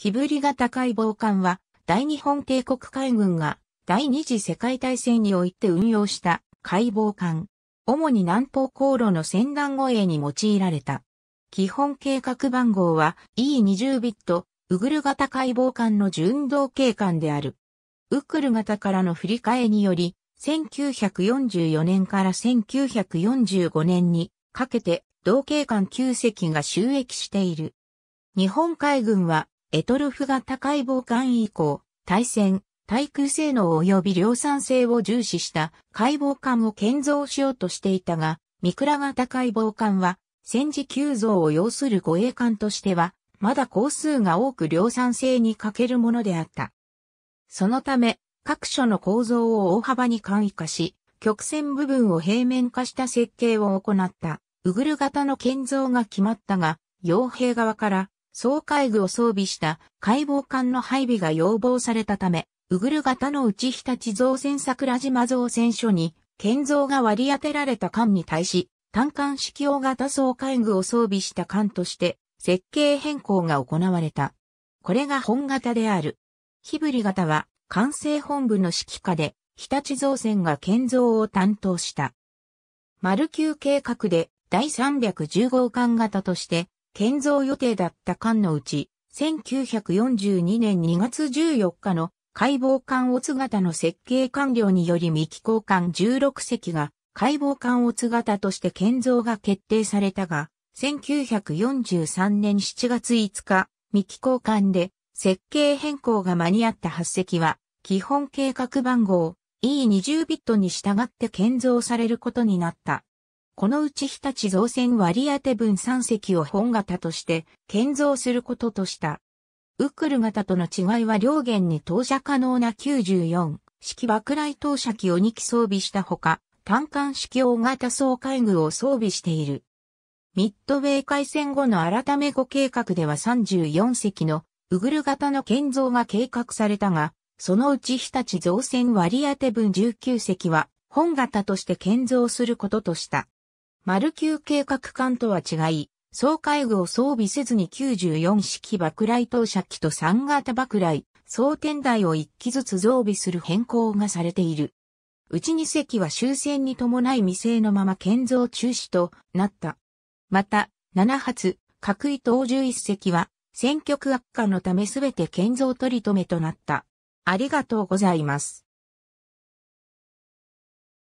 日振りが高い防艦は、大日本帝国海軍が第二次世界大戦において運用した海防艦。主に南方航路の船団護衛に用いられた。基本計画番号は E20 ビット、ウグル型解剖艦の純同警艦である。ウクル型からの振り替えにより、1944年から1945年にかけて同警艦9隻が収益している。日本海軍はエトルフが高い防以降、対戦、対空性能及び量産性を重視した解剖艦を建造しようとしていたが、ミクラが高い防艦は、戦時急増を要する護衛艦としては、まだ工数が多く量産性に欠けるものであった。そのため、各所の構造を大幅に簡易化し、曲線部分を平面化した設計を行った、ウグル型の建造が決まったが、傭兵側から総海具を装備した解剖艦の配備が要望されたため、ウグル型の内日立造船桜島造船所に、建造が割り当てられた艦に対し、単艦式用型総海具を装備した艦として、設計変更が行われた。これが本型である。ヒブリ型は、管制本部の指揮下で、日立造船が建造を担当した。丸級計画で第3 1 5艦型として建造予定だった艦のうち、1942年2月14日の解剖艦オツ型の設計完了により未寄港艦16隻が解剖艦オツ型として建造が決定されたが、1943年7月5日、未寄港艦で設計変更が間に合った8隻は、基本計画番号 E20 ビットに従って建造されることになった。このうち日立造船割当分3隻を本型として建造することとした。ウクル型との違いは両舷に投射可能な94式爆雷投射機を2機装備したほか、単管式大型総海具を装備している。ミッドウェー海戦後の改め後計画では34隻のウグル型の建造が計画されたが、そのうち日立造船割当分19隻は本型として建造することとした。マル級計画艦とは違い、総海具を装備せずに94式爆雷投射機と3型爆雷、総填台を1機ずつ増備する変更がされている。うち2隻は終戦に伴い未成のまま建造中止となった。また、7発、各位等11隻は、戦局悪化のためすべて建造取り留めとなった。ありがとうございます。